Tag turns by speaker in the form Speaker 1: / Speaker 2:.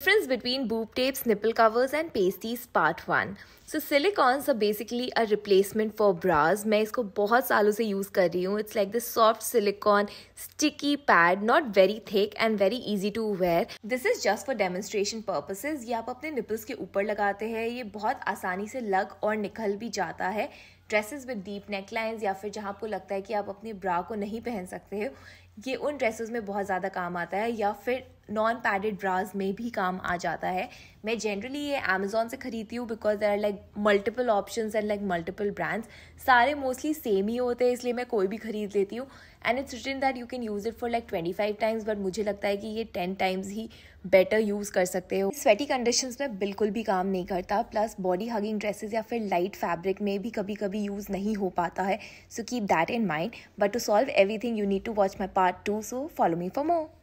Speaker 1: Difference between boob tapes, nipple covers and pasties part 1. So silicones are basically a replacement for bras मैं इसको बहुत सालों से use कर रही हूँ it's like this soft silicone sticky pad not very thick and very easy to wear this is just for demonstration purposes ये आप अपने निपल्स के ऊपर लगाते हैं ये बहुत आसानी से लग और निकल भी जाता है ड्रेसेस विद डीप नेकलाइंस या फिर जहाँ आपको लगता है कि आप अपने ब्रा को नहीं पहन सकते हो ये उन ड्रेसेस में बहुत ज़्यादा काम आता है या फिर नॉन पैडेड ब्राज में भी काम आ जाता है मैं जनरली ये अमेजोन से ख़रीदती हूँ because there are like multiple option and like multiple brands सारे मोस्टली सेम ही होते हैं इसलिए मैं कोई भी ख़रीद लेती हूँ and it's written that you can use it for like twenty five times but मुझे लगता है कि ये टेन टाइम्स ही बेटर यूज़ कर सकते हो स्वेटी कंडीशन में बिल्कुल भी काम नहीं करता प्लस बॉडी हगिंग ड्रेसेज या फिर लाइट फैब्रिक में भी कभी कभी यूज़ नहीं हो पाता है so keep that in mind but to solve everything you need to watch my part two so follow me for more